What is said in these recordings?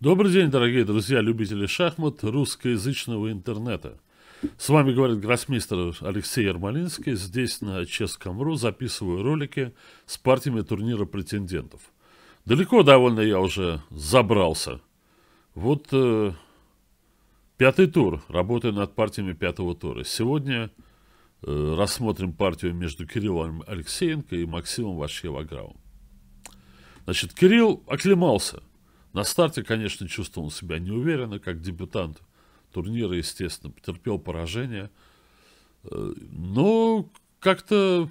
Добрый день, дорогие друзья, любители шахмат русскоязычного интернета. С вами говорит гроссмейстер Алексей Ермолинский. Здесь на Ческом.ру записываю ролики с партиями турнира претендентов. Далеко довольно я уже забрался. Вот э, пятый тур. Работаю над партиями пятого тура. Сегодня э, рассмотрим партию между Кириллом Алексеенко и Максимом Вашьеваграум. Значит, Кирилл оклемался – на старте, конечно, чувствовал себя неуверенно, как дебютант турнира, естественно, потерпел поражение. Э, но как-то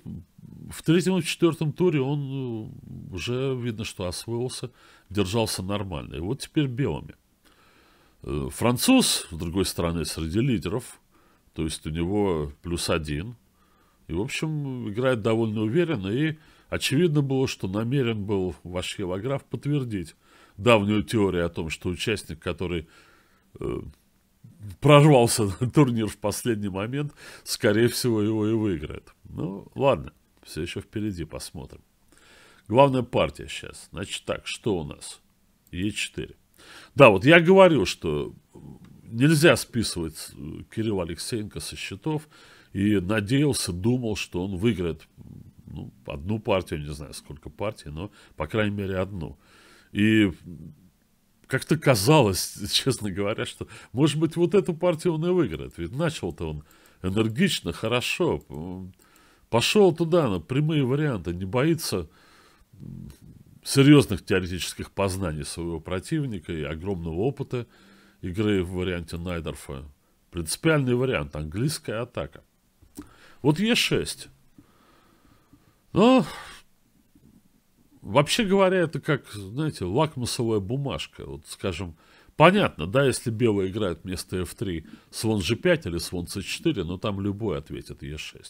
в третьем и четвертом туре он э, уже, видно, что освоился, держался нормально. И вот теперь белыми. Э, француз, с другой стороны, среди лидеров, то есть у него плюс один. И, в общем, играет довольно уверенно. И очевидно было, что намерен был ваш хилограф подтвердить давнюю теорию о том, что участник, который э, прорвался на турнир в последний момент, скорее всего, его и выиграет. Ну, ладно, все еще впереди, посмотрим. Главная партия сейчас. Значит так, что у нас? Е4. Да, вот я говорил, что нельзя списывать э, Кирилла Алексеенко со счетов. И надеялся, думал, что он выиграет ну, одну партию, не знаю сколько партий, но, по крайней мере, одну. И как-то казалось, честно говоря, что, может быть, вот эту партию он и выиграет. Ведь начал-то он энергично, хорошо. Пошел туда на прямые варианты, не боится серьезных теоретических познаний своего противника и огромного опыта игры в варианте Найдерфа. Принципиальный вариант, английская атака. Вот Е6. Но Вообще говоря, это как, знаете, лакмусовая бумажка. Вот, скажем, понятно, да, если белый играет вместо f3 слон g5 или слон c4, но там любой ответит e6.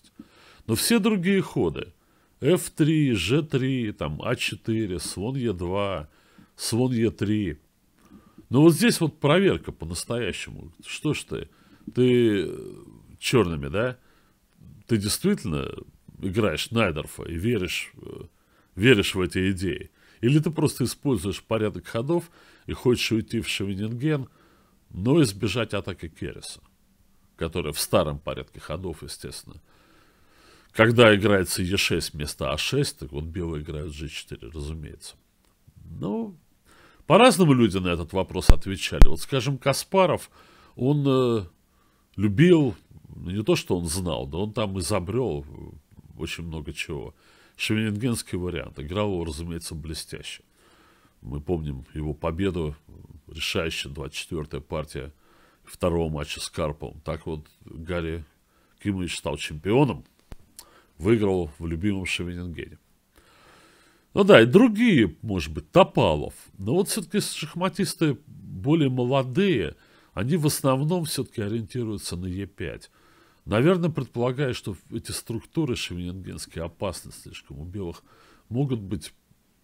Но все другие ходы, f3, g3, там a4, а слон e2, слон e3. Но вот здесь вот проверка по-настоящему. Что ж ты? Ты черными, да? Ты действительно играешь Найдорфа и веришь э, веришь в эти идеи, или ты просто используешь порядок ходов и хочешь уйти в Шевенинген, но избежать атаки Керриса, которая в старом порядке ходов, естественно. Когда играется Е6 вместо А6, так вот белые играют G4, разумеется. Ну, по-разному люди на этот вопрос отвечали. Вот, скажем, Каспаров, он э, любил, ну, не то что он знал, да он там изобрел очень много чего шевенингенский вариант. Играл его, разумеется, блестяще. Мы помним его победу, решающая 24-я партия второго матча с Карповым. Так вот, Гарри Кимович стал чемпионом, выиграл в любимом Шевенингене. Ну да, и другие, может быть, Топалов. Но вот все-таки шахматисты более молодые, они в основном все-таки ориентируются на Е5. Наверное, предполагая, что эти структуры шевенингенской опасны слишком у белых могут быть,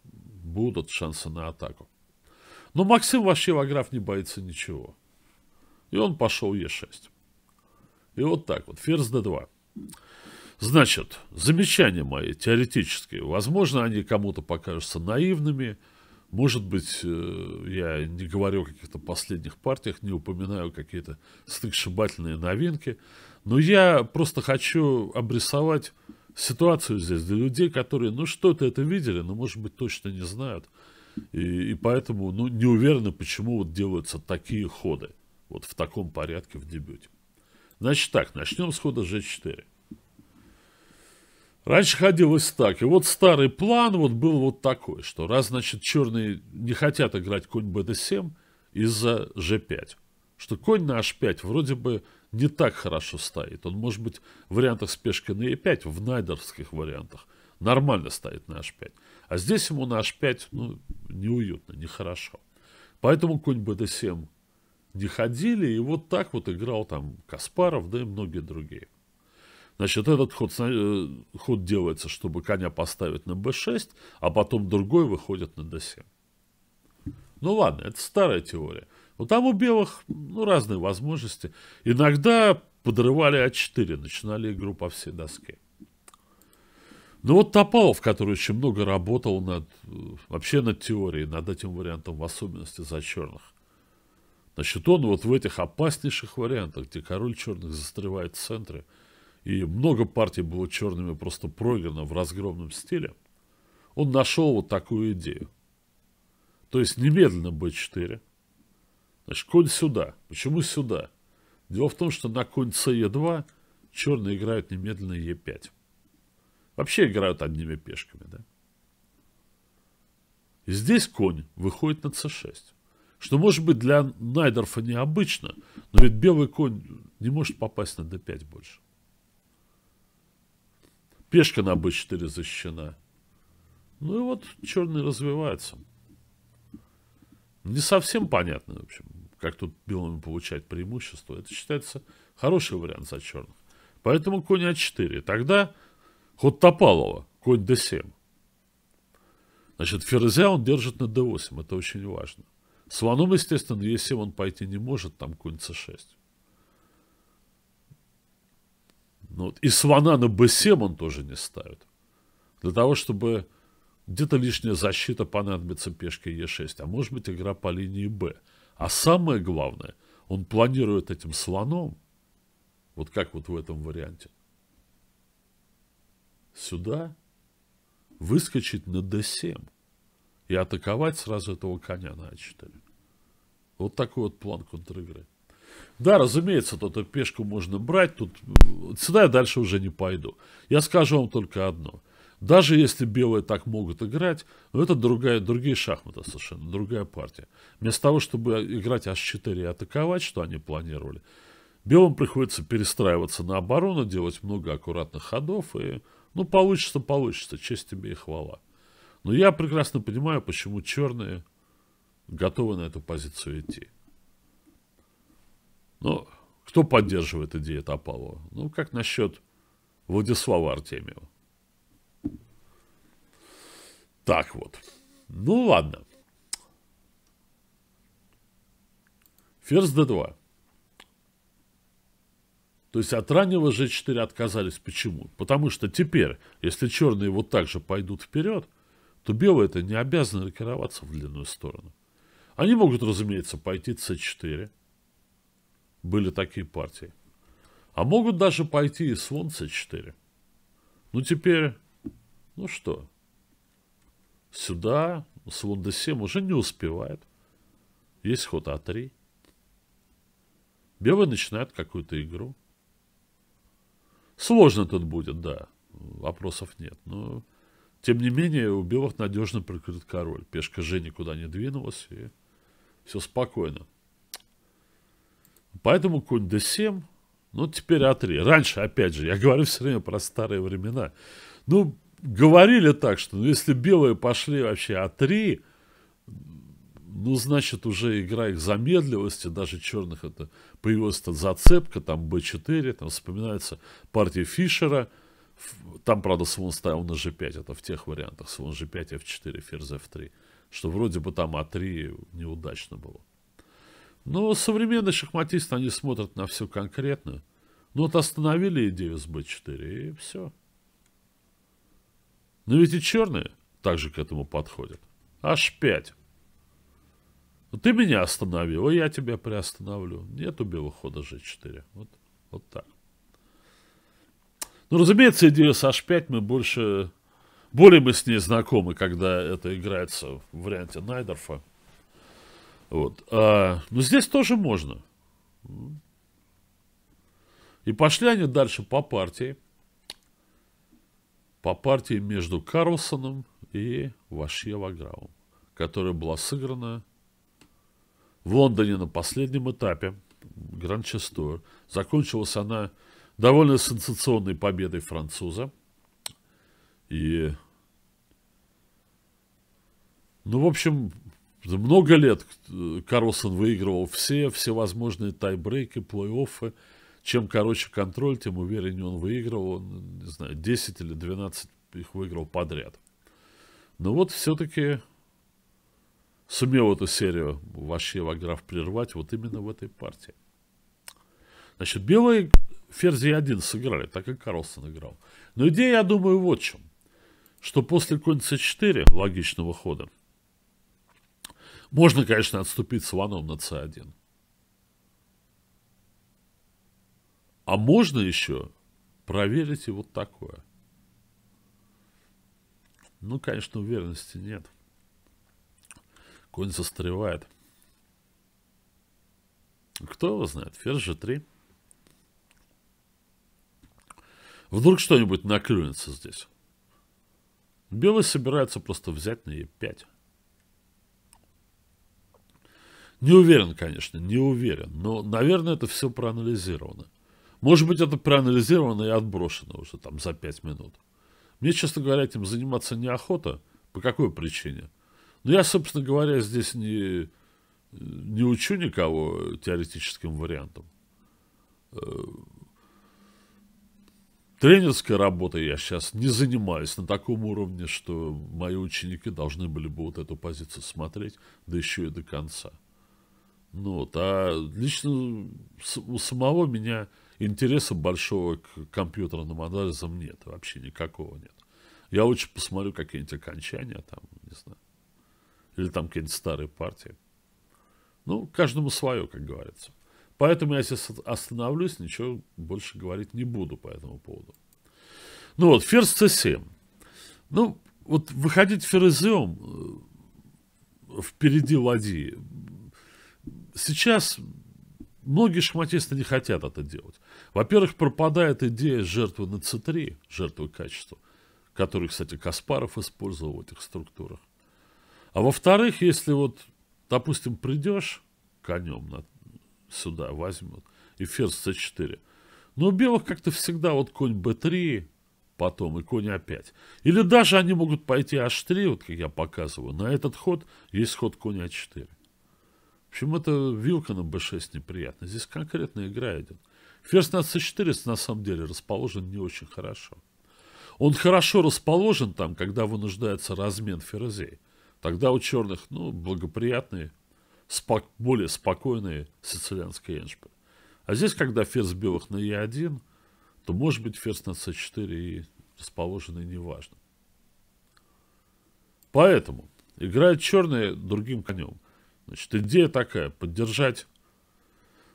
будут шансы на атаку. Но Максим вообще ваграф не боится ничего. И он пошел Е6. И вот так вот, ферзь d2. Значит, замечания мои теоретические. Возможно, они кому-то покажутся наивными. Может быть, э, я не говорю о каких-то последних партиях, не упоминаю какие-то сногсшибательные новинки. Но я просто хочу обрисовать ситуацию здесь для людей, которые, ну, что-то это видели, но, может быть, точно не знают. И, и поэтому, ну, не уверены, почему вот делаются такие ходы. Вот в таком порядке в дебюте. Значит так, начнем с хода G4. Раньше ходилось так. И вот старый план вот был вот такой, что раз, значит, черные не хотят играть конь bd7 из-за g5, что конь на h5 вроде бы не так хорошо стоит. Он, может быть, в вариантах спешки на e5, в найдерских вариантах нормально стоит на h5. А здесь ему на h5 ну, неуютно, нехорошо. Поэтому конь bd7 не ходили, и вот так вот играл там Каспаров, да и многие другие. Значит, этот ход, э, ход делается, чтобы коня поставить на b6, а потом другой выходит на d7. Ну ладно, это старая теория. Ну, там у белых ну, разные возможности. Иногда подрывали А4, начинали игру по всей доске. Ну вот Топалов, который очень много работал над, вообще над теорией, над этим вариантом, в особенности за черных. Значит, он вот в этих опаснейших вариантах, где король черных застревает в центре, и много партий было черными просто проиграно в разгромном стиле, он нашел вот такую идею. То есть немедленно b4, Значит, конь сюда. Почему сюда? Дело в том, что на конь ce2 черные играют немедленно e5. Вообще играют одними пешками, да? И здесь конь выходит на c6. Что может быть для Найдорфа необычно, но ведь белый конь не может попасть на d5 больше. Пешка на b4 защищена. Ну и вот черный развивается не совсем понятно, в общем, как тут белым получать преимущество. Это считается хороший вариант за черных. Поэтому конь А4. Тогда ход Топалова, конь d7. Значит, ферзя он держит на d8, это очень важно. Слоном, естественно, на 7 он пойти не может, там конь c6. Ну, вот, и слона на b7 он тоже не ставит. Для того, чтобы где-то лишняя защита понадобится пешке Е6, а может быть игра по линии Б. А самое главное, он планирует этим слоном, вот как вот в этом варианте, сюда выскочить на d7 и атаковать сразу этого коня на a4. А вот такой вот план контр-игры. Да, разумеется, тут эту пешку можно брать, тут э, сюда я дальше уже не пойду. Я скажу вам только одно – даже если белые так могут играть, но это другая, другие шахматы совершенно, другая партия. Вместо того, чтобы играть h4 и атаковать, что они планировали, белым приходится перестраиваться на оборону, делать много аккуратных ходов, и, ну, получится, получится, честь тебе и хвала. Но я прекрасно понимаю, почему черные готовы на эту позицию идти. но кто поддерживает идею Топалова? Ну, как насчет Владислава Артемьева? так вот. Ну ладно. Ферзь d2. То есть от раннего g4 отказались. Почему? Потому что теперь, если черные вот так же пойдут вперед, то белые это не обязаны рокироваться в длинную сторону. Они могут, разумеется, пойти c4. Были такие партии. А могут даже пойти и слон c4. Ну теперь, ну что, Сюда с Лундесем уже не успевает. Есть ход А3. Белые начинают какую-то игру. Сложно тут будет, да. Вопросов нет. Но, тем не менее, у белых надежно прикрыт король. Пешка Ж никуда не двинулась. И все спокойно. Поэтому конь d7, ну теперь А3. Раньше, опять же, я говорю все время про старые времена. Ну, говорили так, что ну, если белые пошли вообще А3, ну, значит, уже игра их и даже черных это появилась -то зацепка, там Б4, там вспоминается партия Фишера, там, правда, слон ставил на G5, это в тех вариантах, слон G5, F4, ферзь F3, что вроде бы там А3 неудачно было. Но современные шахматисты, они смотрят на все конкретно. Ну вот остановили идею с b4 и все. Но ведь и черные также к этому подходят. Аж пять. Ты меня остановил, и я тебя приостановлю. Нету белого хода G4. Вот, вот так. Ну, разумеется, идея с H5 мы больше... Более мы с ней знакомы, когда это играется в варианте Найдерфа. Вот. А, но здесь тоже можно. И пошли они дальше по партии по партии между Карлсоном и Вашье Ваграум, которая была сыграна в Лондоне на последнем этапе Гран-Честур. Закончилась она довольно сенсационной победой француза. И... Ну, в общем, много лет Карлсон выигрывал все всевозможные тайбрейки, плей-оффы чем короче контроль, тем увереннее он выиграл. Он, не знаю, 10 или 12 их выиграл подряд. Но ну вот все-таки сумел эту серию вообще Ваграф прервать вот именно в этой партии. Значит, белые ферзи один сыграли, так как Карлсон играл. Но идея, я думаю, вот в чем. Что после конь c4 логичного хода можно, конечно, отступить слоном на c1. А можно еще проверить и вот такое. Ну, конечно, уверенности нет. Конь застревает. Кто его знает? Ферзь G3. Вдруг что-нибудь наклюнется здесь. Белый собирается просто взять на Е5. Не уверен, конечно, не уверен. Но, наверное, это все проанализировано. Может быть, это проанализировано и отброшено уже там за пять минут. Мне, честно говоря, этим заниматься неохота. По какой причине? Но ну, я, собственно говоря, здесь не, не учу никого теоретическим вариантам. Э, тренерской работой я сейчас не занимаюсь на таком уровне, что мои ученики должны были бы вот эту позицию смотреть, да еще и до конца. Ну вот, а лично у самого меня интереса большого к компьютерным анализам нет, вообще никакого нет. Я лучше посмотрю какие-нибудь окончания, там, не знаю, или там какие-нибудь старые партии. Ну, каждому свое, как говорится. Поэтому я сейчас остановлюсь, ничего больше говорить не буду по этому поводу. Ну вот, ферзь c7. Ну, вот выходить ферзем э, впереди ладьи. Сейчас Многие шахматисты не хотят это делать. Во-первых, пропадает идея жертвы на c3, жертвы качества, которую, кстати, Каспаров использовал в этих структурах. А во-вторых, если вот, допустим, придешь конем на, сюда, возьмут и ферзь c4, но у белых как-то всегда вот конь b3, потом и конь a5. А Или даже они могут пойти h3, вот как я показываю, на этот ход есть ход конь a4. А почему это вилка на b6 неприятно. Здесь конкретная игра идет. Ферзь на c4 на самом деле расположен не очень хорошо. Он хорошо расположен там, когда вынуждается размен ферзей. Тогда у черных, ну, благоприятные, спок более спокойные сицилианские эндшпиль. А здесь, когда ферзь белых на e1, то может быть ферзь на c4 и расположен расположенный неважно. Поэтому играет черные другим конем. Значит, идея такая, поддержать,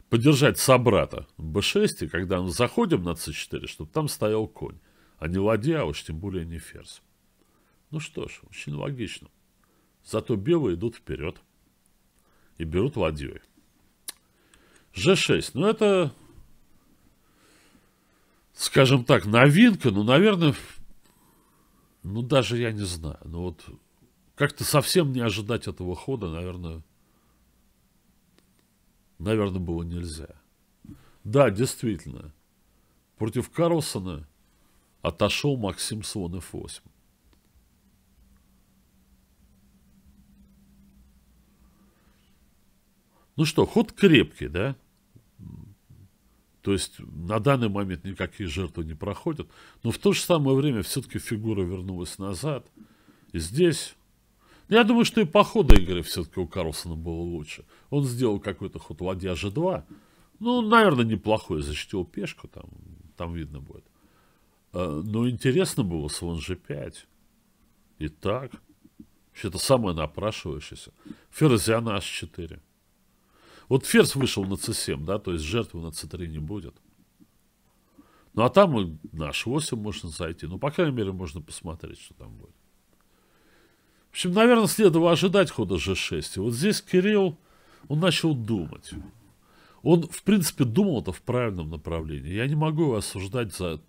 поддержать собрата в b6, и когда мы заходим на c4, чтобы там стоял конь, а не ладья, а уж тем более не ферзь. Ну что ж, очень логично. Зато белые идут вперед и берут ладьей. g6, ну это, скажем так, новинка, ну, наверное, ну, даже я не знаю, ну, вот как-то совсем не ожидать этого хода, наверное, наверное, было нельзя. Да, действительно, против Карлсона отошел Максим слон F8. Ну что, ход крепкий, да? То есть на данный момент никакие жертвы не проходят. Но в то же самое время все-таки фигура вернулась назад. И здесь я думаю, что и по ходу игры все-таки у Карлсона было лучше. Он сделал какой-то ход ладья g2. Ну, наверное, неплохой. Защитил пешку, там, там видно будет. Э, но интересно было слон g5. Итак, это самое напрашивающееся. Ферзя на h4. Вот ферзь вышел на c7, да, то есть жертвы на c3 не будет. Ну, а там на h8 можно зайти. Ну, по крайней мере, можно посмотреть, что там будет. В общем, наверное, следовало ожидать хода G6. И вот здесь Кирилл, он начал думать. Он, в принципе, думал это в правильном направлении. Я не могу его осуждать за,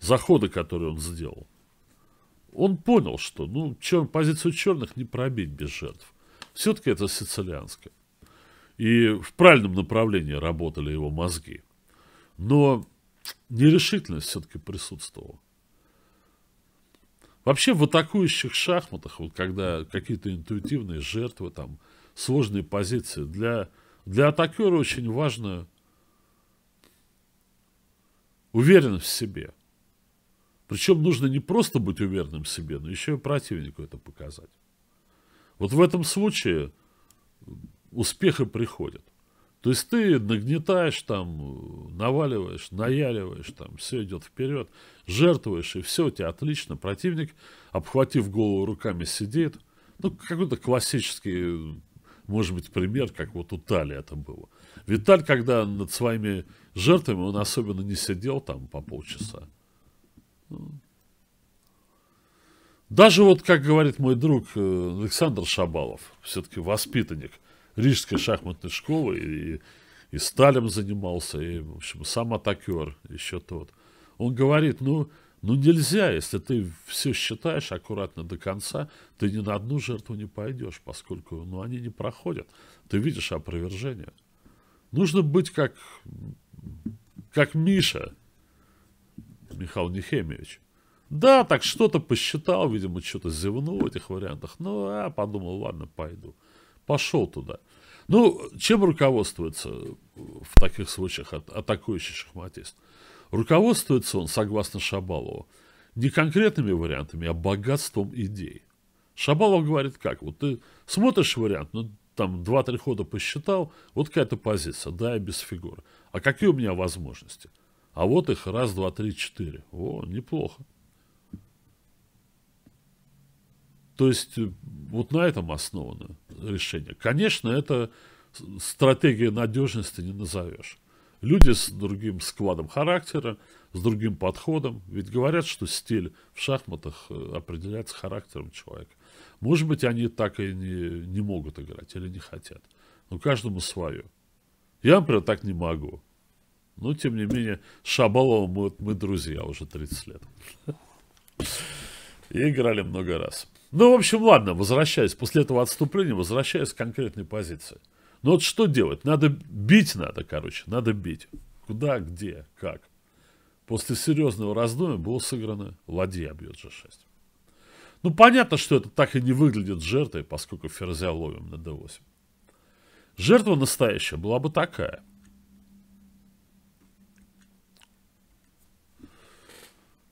за ходы, которые он сделал. Он понял, что ну, чер, позицию черных не пробить без жертв. Все-таки это сицилианское. И в правильном направлении работали его мозги. Но нерешительность все-таки присутствовала. Вообще в атакующих шахматах, вот когда какие-то интуитивные жертвы, там, сложные позиции, для, для атакера очень важно уверенность в себе. Причем нужно не просто быть уверенным в себе, но еще и противнику это показать. Вот в этом случае успехи приходят. То есть ты нагнетаешь там, наваливаешь, наяливаешь, там все идет вперед, жертвуешь, и все у тебя отлично. Противник, обхватив голову руками, сидит. Ну, какой-то классический, может быть, пример, как вот у Тали это было. Виталь, когда над своими жертвами, он особенно не сидел там по полчаса. Ну. Даже вот, как говорит мой друг э, Александр Шабалов, все-таки воспитанник – Рижской шахматной школы, и, и Сталем занимался, и, в общем, сам атакер еще тот. Он говорит, ну, ну нельзя, если ты все считаешь аккуратно до конца, ты ни на одну жертву не пойдешь, поскольку ну, они не проходят. Ты видишь опровержение. Нужно быть как, как Миша, Михаил Нехемевич. Да, так что-то посчитал, видимо, что-то зевнул в этих вариантах. Ну, а, подумал, ладно, пойду пошел туда. Ну, чем руководствуется в таких случаях атакующий шахматист? Руководствуется он, согласно Шабалову, не конкретными вариантами, а богатством идей. Шабалов говорит как? Вот ты смотришь вариант, ну, там два-три хода посчитал, вот какая-то позиция, да, я без фигур. А какие у меня возможности? А вот их раз, два, три, четыре. О, неплохо. То есть э, вот на этом основано решение. Конечно, это стратегия надежности не назовешь. Люди с другим складом характера, с другим подходом. Ведь говорят, что стиль в шахматах э, определяется характером человека. Может быть, они так и не, не могут играть или не хотят. Но каждому свое. Я, например, так не могу. Но, тем не менее, Шабаловым мы, мы друзья уже 30 лет. И играли много раз. Ну, в общем, ладно, возвращаясь, после этого отступления, возвращаясь к конкретной позиции. Ну вот что делать? Надо бить надо, короче, надо бить. Куда, где, как. После серьезного раздумия было сыграно «Ладья бьет же 6». Ну, понятно, что это так и не выглядит жертвой, поскольку ферзя ловим на d8. Жертва настоящая была бы такая.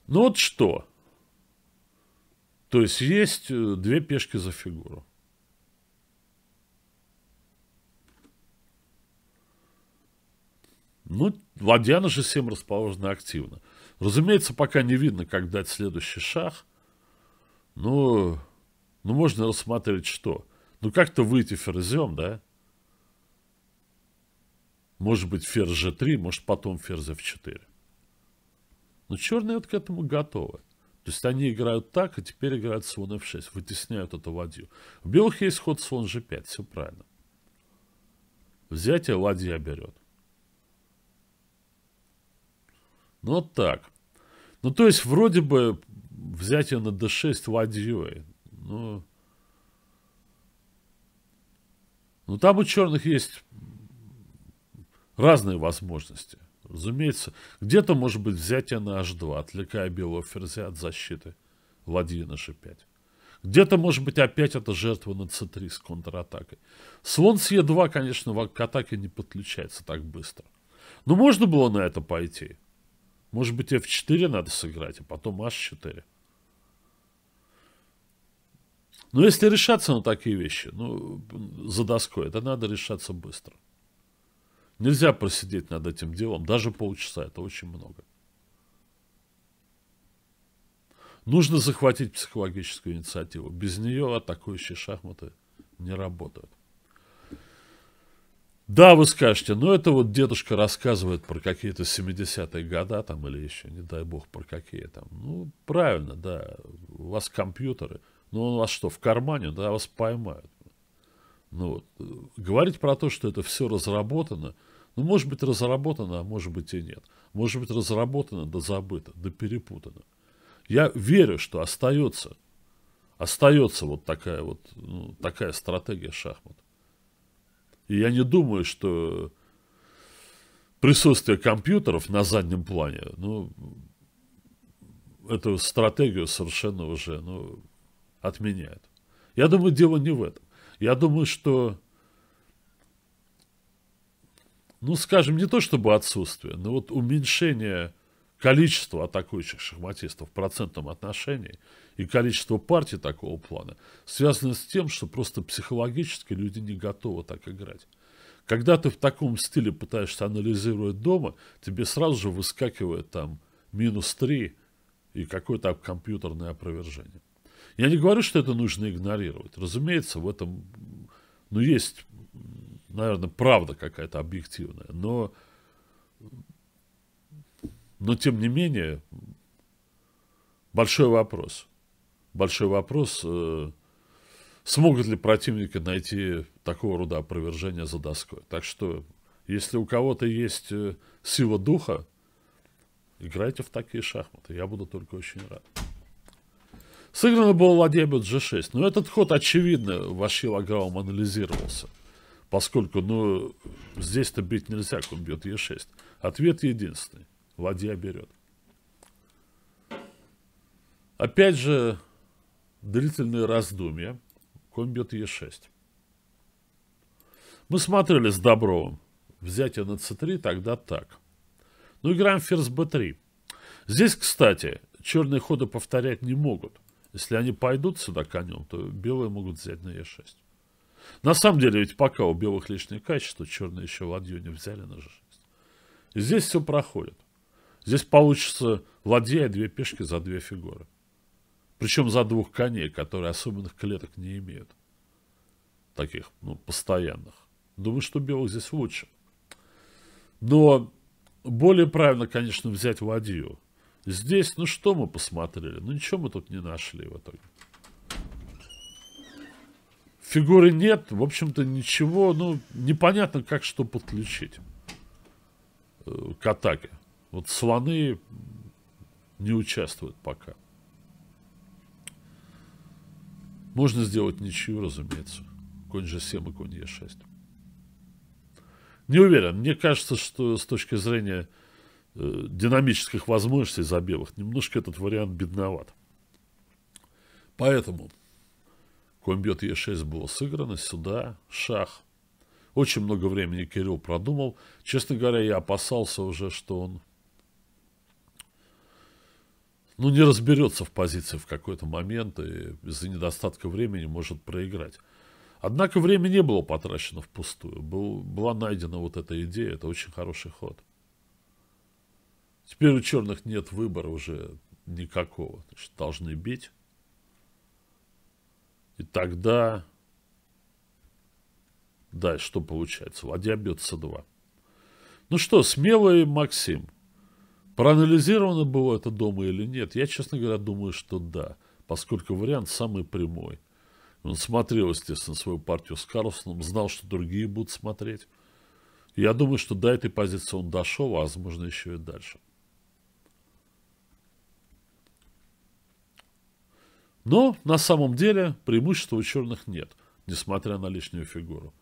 Ну вот что? То есть есть э, две пешки за фигуру. Ну, ладья же 7 расположена активно. Разумеется, пока не видно, как дать следующий шаг. Ну, ну можно рассматривать что? Ну, как-то выйти ферзем, да? Может быть, ферзь g3, может, потом ферзь f4. Но ну, черные вот к этому готовы. То есть они играют так, а теперь играют слон f6. Вытесняют эту ладью. В белых есть ход слон g5, все правильно. Взятие ладья берет. Ну, вот так. Ну, то есть, вроде бы, взятие на d6 ладьей. Ну, ну, там у черных есть разные возможности. Разумеется, где-то может быть взятие на h2, отвлекая белого ферзя от защиты. Ладьи на g5. Где-то, может быть, опять это жертва на c3 с контратакой. Слон с e2, конечно, к атаке не подключается так быстро. Но можно было на это пойти. Может быть, f4 надо сыграть, а потом h4. Но если решаться на такие вещи, ну, за доской, это надо решаться быстро. Нельзя просидеть над этим делом, даже полчаса, это очень много. Нужно захватить психологическую инициативу. Без нее атакующие шахматы не работают. Да, вы скажете, но «Ну, это вот дедушка рассказывает про какие-то 70-е года там или еще, не дай бог, про какие там. Ну, правильно, да, у вас компьютеры. но ну, он вас что, в кармане, да, вас поймают. Ну, вот. говорить про то, что это все разработано – ну, может быть, разработано, а может быть и нет. Может быть, разработано, да забыто, да перепутано. Я верю, что остается, остается вот такая вот, ну, такая стратегия шахмат. И я не думаю, что присутствие компьютеров на заднем плане, ну, эту стратегию совершенно уже, ну, отменяет. Я думаю, дело не в этом. Я думаю, что ну, скажем, не то чтобы отсутствие, но вот уменьшение количества атакующих шахматистов в процентном отношении и количество партий такого плана связано с тем, что просто психологически люди не готовы так играть. Когда ты в таком стиле пытаешься анализировать дома, тебе сразу же выскакивает там минус 3 и какое-то компьютерное опровержение. Я не говорю, что это нужно игнорировать. Разумеется, в этом ну, есть наверное, правда какая-то объективная, но, но тем не менее, большой вопрос. Большой вопрос, э, смогут ли противники найти такого рода опровержение за доской. Так что, если у кого-то есть э, сила духа, играйте в такие шахматы, я буду только очень рад. Сыграно было ладья бьет g6. Но этот ход, очевидно, Вашил Аграум анализировался. Поскольку, ну, здесь-то бить нельзя, он бьет Е6. Ответ единственный. Ладья берет. Опять же, длительное раздумье. Конь бьет Е6. Мы смотрели с Добровым. Взятие на c3, тогда так. Ну, играем ферзь b3. Здесь, кстати, черные ходы повторять не могут. Если они пойдут сюда конем, то белые могут взять на e6. На самом деле, ведь пока у белых личные качества, черные еще ладью не взяли на жизнь. И здесь все проходит. Здесь получится ладья и две пешки за две фигуры. Причем за двух коней, которые особенных клеток не имеют. Таких, ну, постоянных. Думаю, что белых здесь лучше. Но более правильно, конечно, взять ладью. Здесь, ну что мы посмотрели? Ну ничего мы тут не нашли в итоге фигуры нет, в общем-то ничего, ну, непонятно, как что подключить э, к атаке. Вот слоны не участвуют пока. Можно сделать ничью, разумеется. Конь же 7 и конь е 6 Не уверен. Мне кажется, что с точки зрения э, динамических возможностей за белых, немножко этот вариант бедноват. Поэтому Конь бьет Е6 было сыграно, сюда шах. Очень много времени Кирилл продумал. Честно говоря, я опасался уже, что он ну, не разберется в позиции в какой-то момент и из-за недостатка времени может проиграть. Однако время не было потрачено впустую. Был, была найдена вот эта идея. Это очень хороший ход. Теперь у черных нет выбора уже никакого. Значит, должны бить. И тогда... Да, что получается? Ладья бьет С2. Ну что, смелый Максим. Проанализировано было это дома или нет? Я, честно говоря, думаю, что да. Поскольку вариант самый прямой. Он смотрел, естественно, свою партию с Карлсоном, знал, что другие будут смотреть. Я думаю, что до этой позиции он дошел, а возможно еще и дальше. Но на самом деле преимущества у черных нет, несмотря на лишнюю фигуру.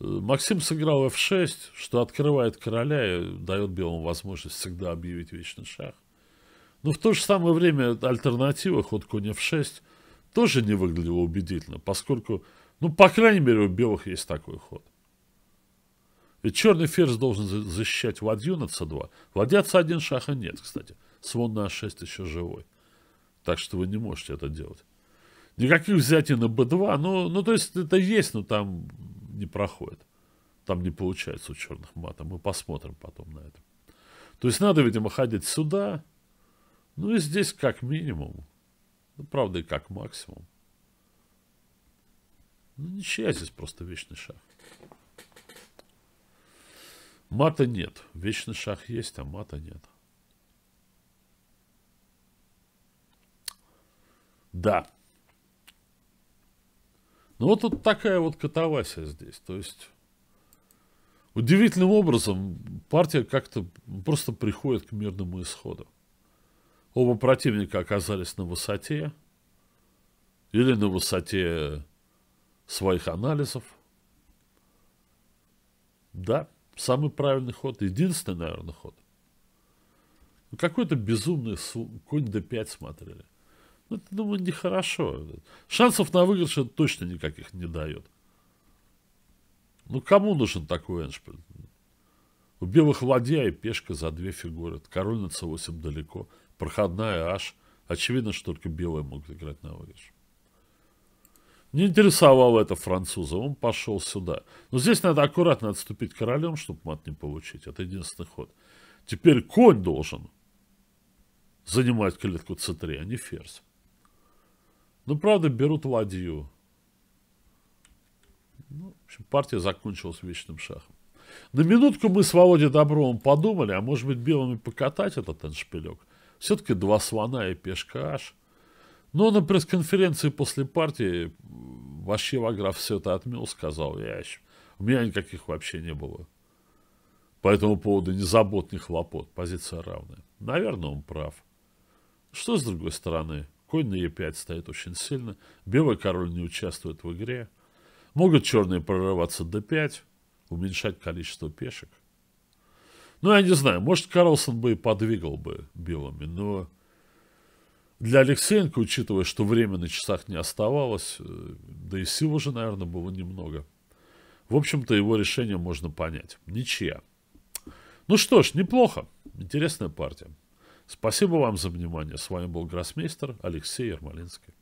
Э, Максим сыграл f6, что открывает короля и дает белому возможность всегда объявить вечный шах. Но в то же самое время альтернатива ход конь f6 тоже не выглядела убедительно, поскольку, ну, по крайней мере, у белых есть такой ход. Ведь черный ферзь должен защищать ладью на c2. Ладья c1 шаха нет, кстати. Слон на a6 еще живой. Так что вы не можете это делать. Никаких взятий на Б2, ну, ну то есть это есть, но там не проходит. Там не получается у черных мата. Мы посмотрим потом на это. То есть надо, видимо, ходить сюда. Ну и здесь как минимум. Ну, правда, и как максимум. Ну, ничья здесь просто вечный шаг. Мата нет. Вечный шаг есть, а мата нет. Да. Ну вот тут такая вот катавасия здесь. То есть удивительным образом партия как-то просто приходит к мирному исходу. Оба противника оказались на высоте или на высоте своих анализов. Да, самый правильный ход, единственный, наверное, ход. Какой-то безумный конь D5 смотрели. Это, думаю, нехорошо. Шансов на выигрыш это точно никаких не дает. Ну, кому нужен такой эншпиль? У белых ладья и пешка за две фигуры. Король на c8 далеко. Проходная h. Очевидно, что только белые могут играть на выигрыш. Не интересовало это француза. Он пошел сюда. Но здесь надо аккуратно отступить королем, чтобы мат не получить. Это единственный ход. Теперь конь должен занимать клетку c3, а не ферзь. Ну, правда, берут ладью. Ну, в общем, партия закончилась вечным шахом. На минутку мы с Володей Добровым подумали, а может быть, белыми покатать этот эншпилек. Все-таки два слона и пешка аж. Но на пресс-конференции после партии ваш Еваграф все это отмел, сказал я еще. У меня никаких вообще не было. По этому поводу ни забот, ни хлопот. Позиция равная. Наверное, он прав. Что с другой стороны? Конь на Е5 стоит очень сильно. Белый король не участвует в игре. Могут черные прорываться d5, уменьшать количество пешек. Ну, я не знаю, может, Карлсон бы и подвигал бы белыми, но для Алексеенко, учитывая, что время на часах не оставалось, э, да и сил уже, наверное, было немного, в общем-то, его решение можно понять. Ничья. Ну что ж, неплохо. Интересная партия. Спасибо вам за внимание. С вами был гроссмейстер Алексей Ермолинский.